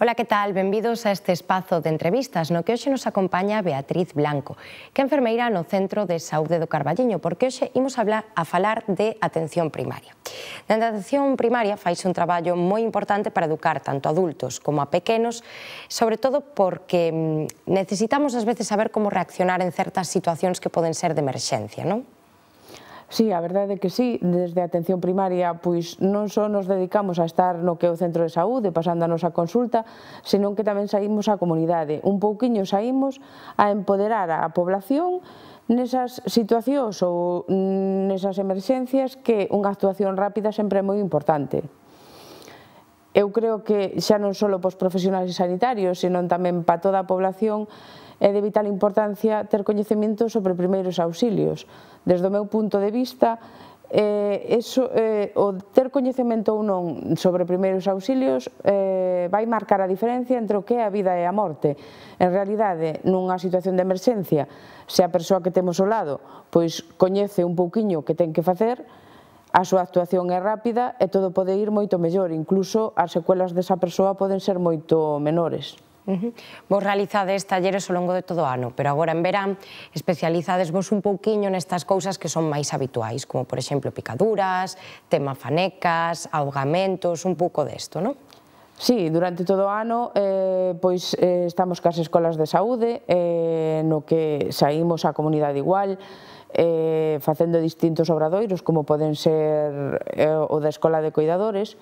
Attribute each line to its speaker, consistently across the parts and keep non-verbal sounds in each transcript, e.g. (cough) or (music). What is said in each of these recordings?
Speaker 1: Ola, que tal? Benvidos a este espazo de entrevistas no que hoxe nos acompaña Beatriz Blanco, que é enfermeira no Centro de Saúde do Carballiño, porque hoxe imos hablar, a falar de atención primaria. Na atención primaria faise un traballo moi importante para educar tanto adultos como a pequenos, sobre todo porque mm, necesitamos ás veces saber como reaccionar en certas situacións que poden ser de emerxencia, non?
Speaker 2: Sí, a verdade é que sí, desde a atención primaria pois non só nos dedicamos a estar no que é o centro de saúde, pasando a nosa consulta, senón que tamén saímos á comunidade. Un pouquiño saímos a empoderar a población nesas situacións ou mm, nesas emerxencias que unha actuación rápida sempre é moi importante. Eu creo que xa non só para os profesionais sanitarios, senón tamén para toda a población, é de vital importancia ter coñecemento sobre primeiros auxilios. Desde o meu punto de vista, eh, eso, eh, o ter coñecemento ou non sobre primeiros auxilios eh, vai marcar a diferencia entre o que é a vida e a morte. En realidade, nunha situación de emerxencia, se a persoa que temos ao lado pois coñece un pouquiño o que ten que facer, a súa actuación é rápida e todo pode ir moito mellor, incluso as secuelas desa persoa poden ser moito menores.
Speaker 1: Uh -huh. Vos realizades talleres ao longo de todo o ano, pero agora en verán especializades vos un pouquiño nestas cousas que son máis habituais, como por exemplo picaduras, tema fanecas, ahogamentos, un pouco desto, non? Sí, durante todo o ano eh,
Speaker 2: pois eh, estamos cas escolas de saúde eh, no que saímos á comunidade igual eh, facendo distintos obradoiros como poden ser eh, o da escola de cuidadores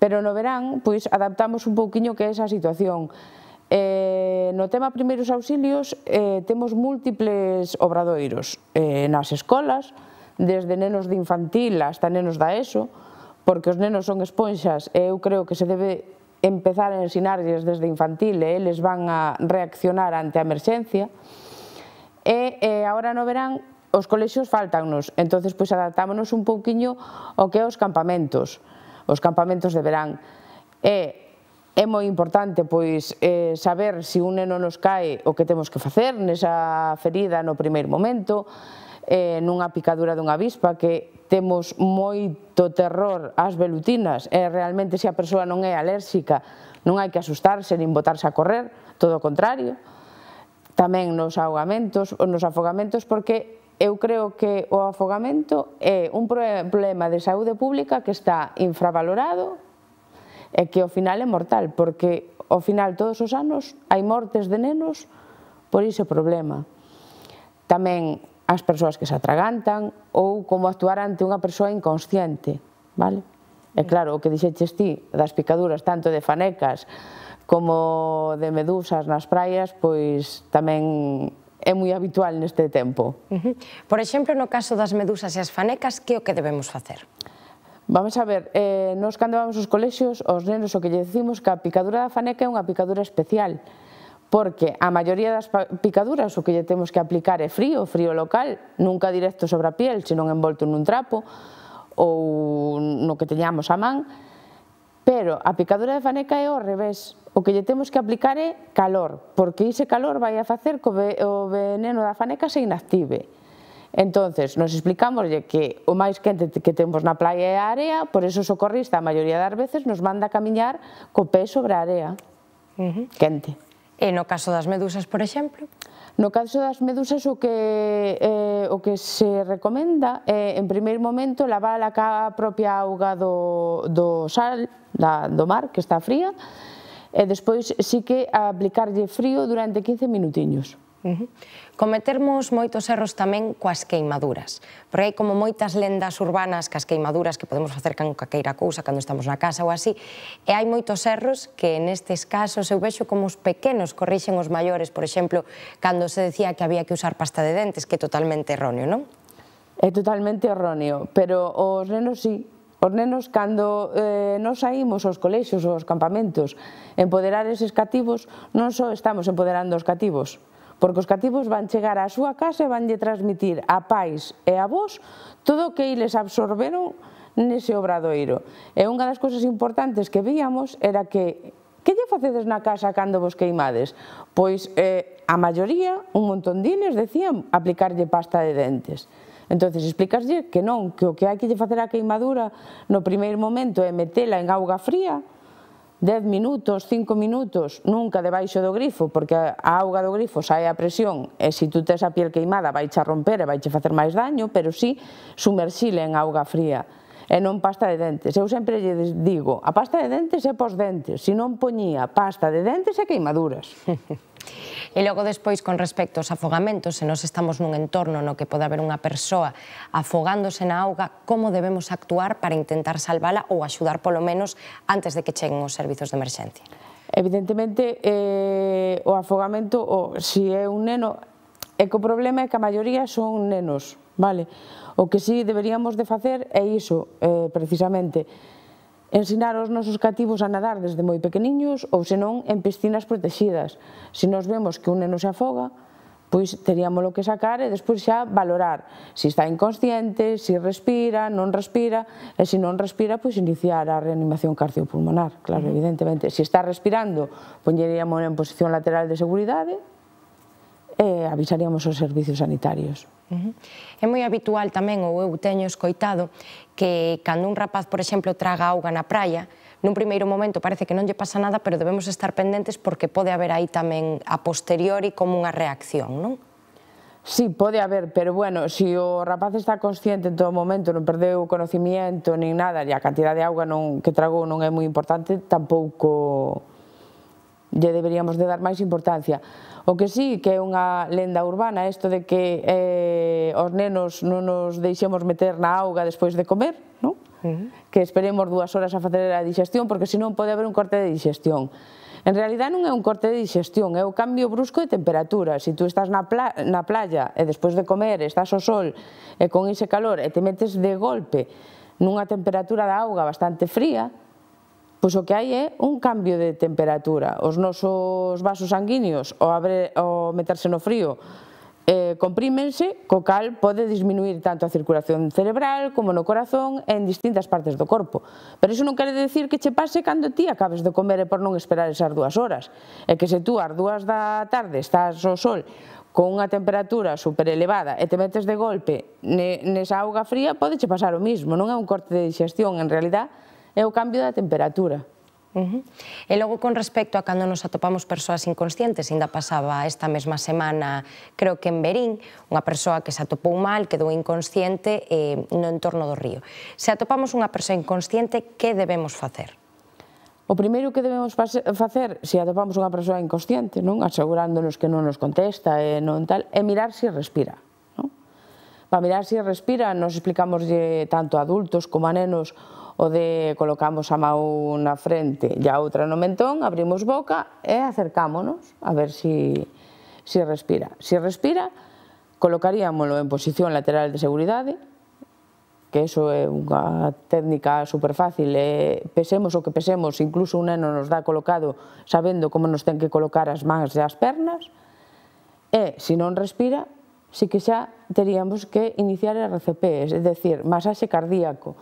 Speaker 2: pero no verán pois adaptamos un pouquiño que é esa situación Eh, no tema primeiros auxilios eh, temos múltiples obradoiros eh, nas escolas, desde nenos de infantil hasta nenos da ESO, porque os nenos son esponxas e eu creo que se debe empezar a ensinarles desde infantil e eles van a reaccionar ante a emerxencia. E, e agora no verán os colexios faltannos, entonces pois adaptámonos un pouquiño ao que é os campamentos, os campamentos de verán. E é moi importante pois eh, saber se si un neno nos cae o que temos que facer nesa ferida no primeiro momento, eh, nunha picadura dunha avispa que temos moito terror ás velutinas e eh, realmente se a persoa non é alérxica non hai que asustarse nin botarse a correr, todo o contrario. Tamén nos ahogamentos, nos afogamentos porque eu creo que o afogamento é un problema de saúde pública que está infravalorado, é que ao final é mortal, porque ao final todos os anos hai mortes de nenos por ese problema. Tamén as persoas que se atragantan ou como actuar ante unha persoa inconsciente, vale? E claro, o que dixeches ti das picaduras tanto de fanecas como de medusas nas praias, pois tamén é moi habitual neste tempo.
Speaker 1: Por exemplo, no caso das medusas e as fanecas, que é o que debemos facer?
Speaker 2: Vamos a ver, eh, nos cando vamos aos colexios, os nenos o que lle decimos que a picadura da faneca é unha picadura especial, porque a maioría das picaduras o que lle temos que aplicar é frío, frío local, nunca directo sobre a piel, senón envolto nun trapo ou no que teñamos a man, pero a picadura de faneca é ao revés, o que lle temos que aplicar é calor, porque ese calor vai a facer que o veneno da faneca se inactive. Entonces, nos explicámoslle que o máis quente que temos na playa é a area, por eso o socorrista a maioría das veces nos manda a camiñar co pé sobre a area quente.
Speaker 1: E no caso das medusas, por exemplo?
Speaker 2: No caso das medusas, o que, eh, o que se recomenda é, eh, en primeiro momento, lavar a propia auga do, do sal, da, do mar, que está fría, e despois sí que
Speaker 1: aplicarlle frío durante 15 minutiños. Cometermos moitos erros tamén coas queimaduras, porque hai como moitas lendas urbanas cas queimaduras que podemos facer can caqueira cousa cando estamos na casa ou así, e hai moitos erros que nestes casos eu vexo como os pequenos corrixen os maiores, por exemplo, cando se decía que había que usar pasta de dentes, que é totalmente erróneo, non? É totalmente erróneo, pero os nenos sí, Os nenos,
Speaker 2: cando eh, nos saímos aos colexios ou aos campamentos, empoderar eses cativos, non só estamos empoderando os cativos, porque os cativos van chegar á súa casa e vanlle transmitir a pais e a vos todo o que eles absorberon nese obradoiro. E unha das cousas importantes que víamos era que que lle facedes na casa cando vos queimades? Pois eh, a maioría, un montón deles, decían aplicarlle pasta de dentes. Entonces explicaslle que non, que o que hai que lle facer a queimadura no primeiro momento é metela en auga fría, 10 minutos, 5 minutos, nunca debaixo do grifo, porque a auga do grifo sae a presión e se tú tes a piel queimada vai a romper e vai facer máis daño, pero si sí, sumersile en auga fría e non pasta de dentes. Eu sempre lle digo, a pasta de dentes é pos dentes, se non poñía pasta de dentes é queimaduras. (laughs)
Speaker 1: E logo despois, con respecto aos afogamentos, se nos estamos nun entorno no que pode haber unha persoa afogándose na auga, como debemos actuar para intentar salvala ou axudar polo menos antes de que cheguen os servizos de emerxencia? Evidentemente,
Speaker 2: eh, o afogamento, o, si é un neno, E que o problema é que a maioría son nenos, vale? O que si sí deberíamos de facer é iso, eh, precisamente, ensinar os nosos cativos a nadar desde moi pequeniños ou senón en piscinas protegidas. Se nos vemos que un neno se afoga, pois teríamos lo que sacar e despois xa valorar se está inconsciente, se respira, non respira, e se non respira, pois iniciar a reanimación cardiopulmonar, claro, evidentemente. Se está respirando, poñeríamos en posición lateral de seguridade, e avisaríamos os servicios sanitarios.
Speaker 1: É moi habitual tamén, ou eu teño escoitado, que cando un rapaz, por exemplo, traga auga na praia, nun primeiro momento parece que non lle pasa nada, pero debemos estar pendentes porque pode haber aí tamén a posteriori como unha reacción, non? Sí, pode haber, pero
Speaker 2: bueno, se si o rapaz está consciente en todo momento, non perdeu o conocimiento nin nada, e a cantidad de auga non, que tragou non é moi importante, tampouco lle deberíamos de dar máis importancia. O que sí que é unha lenda urbana isto de que eh, os nenos non nos deixemos meter na auga despois de comer, non? Uh -huh. que esperemos dúas horas a facer a digestión, porque senón pode haber un corte de digestión. En realidad non é un corte de digestión, é o cambio brusco de temperatura. Se si tú estás na, pla na playa e despois de comer estás ao sol e con ese calor e te metes de golpe nunha temperatura da auga bastante fría, pois o que hai é un cambio de temperatura. Os nosos vasos sanguíneos, ao, abre, ao meterse no frío, eh, comprímense, co cal pode disminuir tanto a circulación cerebral como no corazón e en distintas partes do corpo. Pero iso non quere decir que che pase cando ti acabes de comer e por non esperar esas dúas horas. E que se tú ás dúas da tarde estás ao sol con unha temperatura super elevada e te metes de golpe nesa auga fría, pode che pasar o mismo. Non é un corte de digestión, en realidad,
Speaker 1: é o cambio da temperatura. E logo, con respecto a cando nos atopamos persoas inconscientes, ainda pasaba esta mesma semana, creo que en Berín, unha persoa que se atopou mal, quedou inconsciente eh, no entorno do río. Se atopamos unha persoa inconsciente, que debemos facer?
Speaker 2: O primeiro que debemos facer, se atopamos unha persoa inconsciente, non asegurándonos que non nos contesta e non tal, é mirar se respira. Non? Para mirar se respira, nos explicamos tanto a adultos como a nenos o de colocamos a mão na frente e a outra no mentón, abrimos boca e acercámonos a ver si, si respira. Si respira, colocaríamolo en posición lateral de seguridade, que eso é unha técnica super fácil, e pesemos o que pesemos, incluso un neno nos dá colocado sabendo como nos ten que colocar as mans e as pernas, e se non respira, si que xa teríamos que iniciar RCP, é dicir, masaxe cardíaco,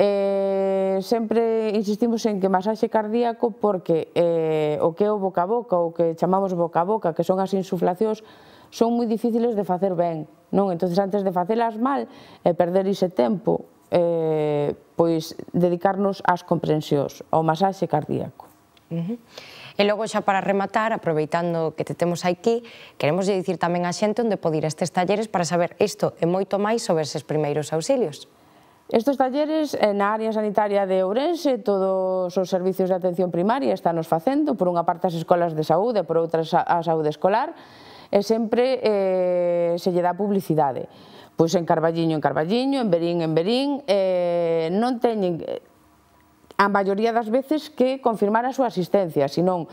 Speaker 2: Eh, sempre insistimos en que masaxe cardíaco porque eh, o que é o boca a boca, o que chamamos boca a boca, que son as insuflacións, son moi difíciles de facer ben. Non? Entón, antes de facelas mal e eh, perder ese tempo, eh, pois dedicarnos ás comprensións, ao masaxe cardíaco. Uh
Speaker 1: -huh. E logo xa para rematar, aproveitando que te temos aquí, queremos dicir tamén a xente onde podir estes talleres para saber isto e moito máis sobre eses primeiros auxilios. Estos talleres eh, na área sanitaria
Speaker 2: de Ourense todos os servicios de atención primaria están facendo, por unha parte as escolas de saúde, por outra a saúde escolar, e sempre eh, se lle dá publicidade. Pois en Carballiño, en Carballiño, en Berín, en Berín, eh, non teñen eh, a maioría das veces que confirmar a súa asistencia, senón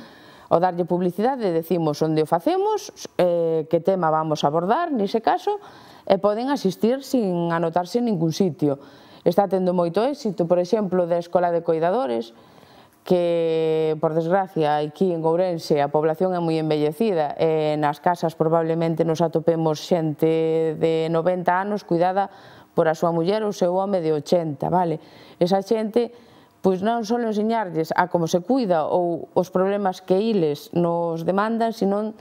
Speaker 2: o darlle publicidade, decimos onde o facemos, eh, que tema vamos a abordar, nese caso, e poden asistir sin anotarse en ningún sitio está tendo moito éxito, por exemplo, da Escola de Coidadores, que, por desgracia, aquí en Ourense a población é moi envellecida e nas casas probablemente nos atopemos xente de 90 anos cuidada por a súa muller ou seu home de 80, vale? Esa xente pois non só enseñarlles a como se cuida ou os problemas que iles nos demandan, senón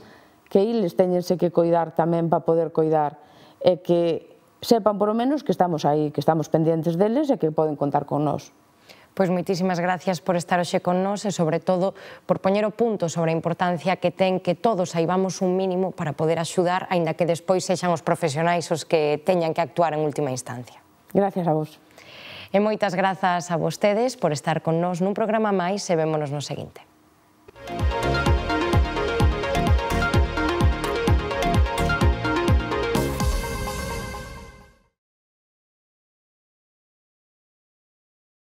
Speaker 2: que iles teñense que cuidar tamén para poder cuidar e que sepan por lo menos que estamos aí, que estamos pendentes deles e que poden contar con nós.
Speaker 1: Pois moitísimas gracias por estar hoxe con nós e sobre todo por poñer o punto sobre a importancia que ten que todos saibamos un mínimo para poder axudar, aínda que despois sexan os profesionais os que teñan que actuar en última instancia. Gracias a vos. E moitas grazas a vostedes por estar con nós nun programa máis e vémonos no seguinte.